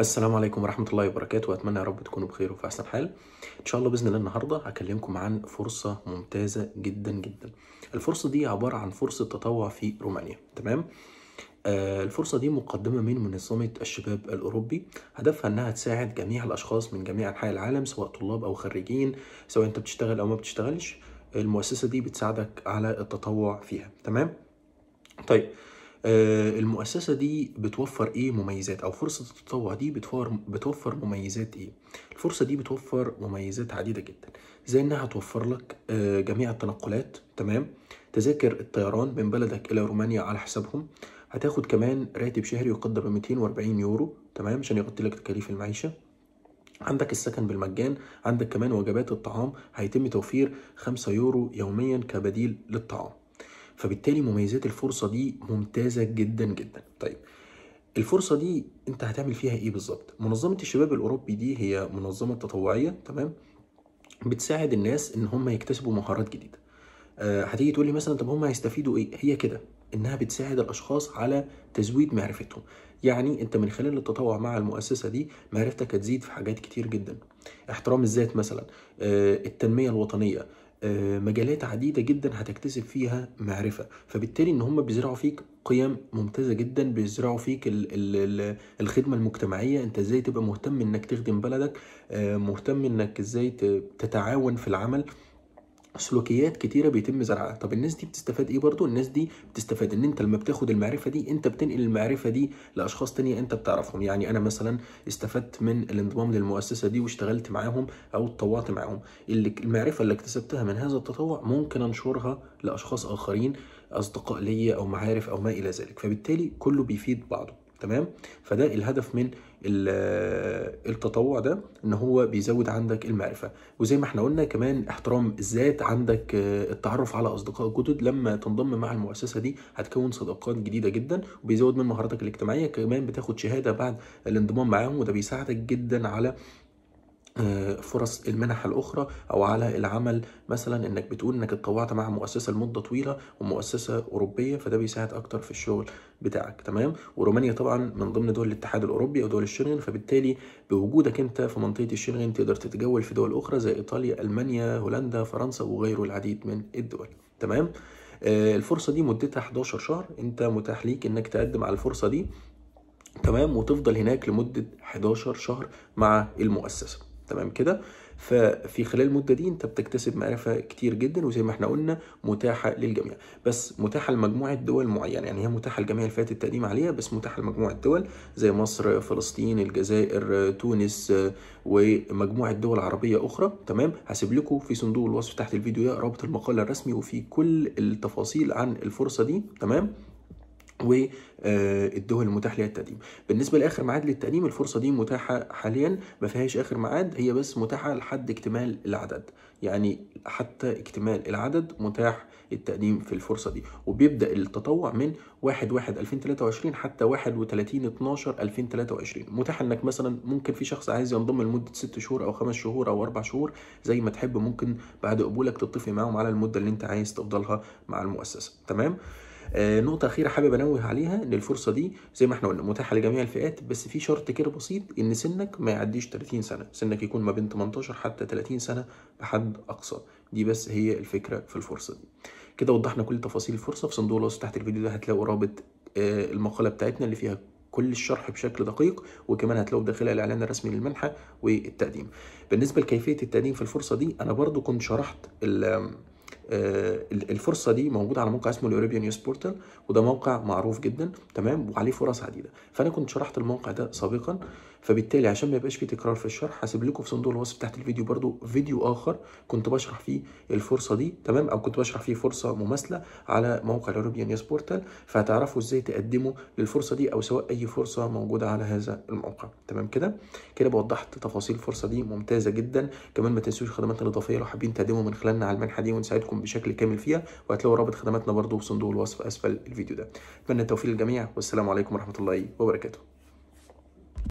السلام عليكم ورحمة الله وبركاته وأتمنى يا رب تكونوا بخير وفي أحسن حال إن شاء الله بإذن الله النهاردة هكلمكم عن فرصة ممتازة جدا جدا الفرصة دي عبارة عن فرصة تطوع في رومانيا تمام آه الفرصة دي مقدمة من منظمة الشباب الأوروبي هدفها إنها تساعد جميع الأشخاص من جميع أنحاء العالم سواء طلاب أو خريجين سواء أنت بتشتغل أو ما بتشتغلش المؤسسة دي بتساعدك على التطوع فيها تمام طيب آه، المؤسسة دي بتوفر إيه مميزات أو فرصة التطوع دي بتوفر, بتوفر مميزات إيه؟ الفرصة دي بتوفر مميزات عديدة جدا زي إنها توفر لك آه، جميع التنقلات تمام تذاكر الطيران من بلدك إلى رومانيا على حسابهم هتاخد كمان راتب شهري يقدر ب 240 يورو تمام عشان يغطي لك تكاليف المعيشة عندك السكن بالمجان عندك كمان وجبات الطعام هيتم توفير 5 يورو يوميا كبديل للطعام فبالتالي مميزات الفرصه دي ممتازه جدا جدا طيب الفرصه دي انت هتعمل فيها ايه بالظبط منظمه الشباب الاوروبي دي هي منظمه تطوعيه تمام بتساعد الناس ان هم يكتسبوا مهارات جديده أه هتيجي تقول لي مثلا طب هم هيستفيدوا ايه هي كده انها بتساعد الاشخاص على تزويد معرفتهم يعني انت من خلال التطوع مع المؤسسه دي معرفتك هتزيد في حاجات كتير جدا احترام الذات مثلا آه، التنميه الوطنيه آه، مجالات عديده جدا هتكتسب فيها معرفه فبالتالي ان هم بيزرعوا فيك قيم ممتازه جدا بيزرعوا فيك الـ الـ الخدمه المجتمعيه انت ازاي تبقى مهتم انك تخدم بلدك آه، مهتم انك ازاي تتعاون في العمل سلوكيات كتيره بيتم زرعها طب الناس دي بتستفاد ايه برضو الناس دي بتستفاد ان انت لما بتاخد المعرفه دي انت بتنقل المعرفه دي لاشخاص تانية انت بتعرفهم يعني انا مثلا استفدت من الانضمام للمؤسسه دي واشتغلت معاهم او اتطوعت معاهم اللي المعرفه اللي اكتسبتها من هذا التطوع ممكن انشرها لاشخاص اخرين اصدقاء ليا او معارف او ما الى ذلك فبالتالي كله بيفيد بعضه تمام فده الهدف من آه، التطوع ده ان هو بيزود عندك المعرفه وزي ما احنا قلنا كمان احترام الذات عندك آه، التعرف على اصدقاء جدد لما تنضم مع المؤسسه دي هتكون صداقات جديده جدا وبيزود من مهاراتك الاجتماعيه كمان بتاخد شهاده بعد الانضمام معاهم وده بيساعدك جدا على آه، فرص المنح الاخرى او على العمل مثلا انك بتقول انك اتطوعت مع مؤسسه لمده طويله ومؤسسه اوروبيه فده بيساعد اكتر في الشغل بتاعك تمام ورومانيا طبعا من ضمن دول الاتحاد الاوروبي او دول الشنغن فبالتالي بوجودك انت في منطقه الشنغن تقدر تتجول في دول اخرى زي ايطاليا المانيا هولندا فرنسا وغيره العديد من الدول تمام آه، الفرصه دي مدتها 11 شهر انت متاح ليك انك تقدم على الفرصه دي تمام وتفضل هناك لمده 11 شهر مع المؤسسه تمام كده ففي خلال المده دي انت بتكتسب معرفه كتير جدا وزي ما احنا قلنا متاحه للجميع بس متاحه لمجموعه دول معينه يعني هي متاحه لجميع الفئات التقديم عليها بس متاحه لمجموعه دول زي مصر فلسطين الجزائر تونس ومجموعه دول عربيه اخرى تمام هسيب لكم في صندوق الوصف تحت الفيديو ده رابط المقاله الرسمي وفي كل التفاصيل عن الفرصه دي تمام والدول آه، المتاح ليها التقديم بالنسبه لاخر ميعاد للتقديم الفرصه دي متاحه حاليا ما فيهاش اخر ميعاد هي بس متاحه لحد اكتمال العدد يعني حتى اكتمال العدد متاح التقديم في الفرصه دي وبيبدا التطوع من 1 1 2023 حتى 31 12 2023 متاح انك مثلا ممكن في شخص عايز ينضم لمده 6 شهور او 5 شهور او 4 شهور زي ما تحب ممكن بعد قبولك تتفق معاهم على المده اللي انت عايز تفضلها مع المؤسسه تمام آه، نقطة أخيرة حابب أنوه عليها إن الفرصة دي زي ما إحنا قلنا متاحة لجميع الفئات بس في شرط كده بسيط إن سنك ما يعديش 30 سنة، سنك يكون ما بين 18 حتى 30 سنة بحد أقصى، دي بس هي الفكرة في الفرصة دي. كده وضحنا كل تفاصيل الفرصة في صندوق الوصف تحت الفيديو ده هتلاقوا رابط آه، المقالة بتاعتنا اللي فيها كل الشرح بشكل دقيق وكمان هتلاقوا داخلها الاعلان الرسمي للمنحه والتقديم بالنسبه لكيفيه التقديم في الفرصه دي انا برضو كنت شرحت آه، الفرصه دي موجوده على موقع اسمه الاوروبيان نيوز بورتال وده موقع معروف جدا تمام وعليه فرص عديده فانا كنت شرحت الموقع ده سابقا فبالتالي عشان ما يبقاش في تكرار في الشرح هسيب لكم في صندوق الوصف تحت الفيديو برده فيديو اخر كنت بشرح فيه الفرصه دي تمام او كنت بشرح فيه فرصه مماثله على موقع الاوروبيان يس بورتال فهتعرفوا ازاي تقدموا للفرصه دي او سواء اي فرصه موجوده على هذا الموقع تمام كده كده بوضحت تفاصيل الفرصه دي ممتازه جدا كمان ما تنسوش خدماتنا الاضافيه لو حابين تقدموا من خلالنا على المنحه دي ونساعدكم بشكل كامل فيها وهتلاقوا رابط خدماتنا برده في صندوق الوصف اسفل الفيديو ده اتمنى التوفيق للجميع والسلام عليكم ورحمه الله وبركاته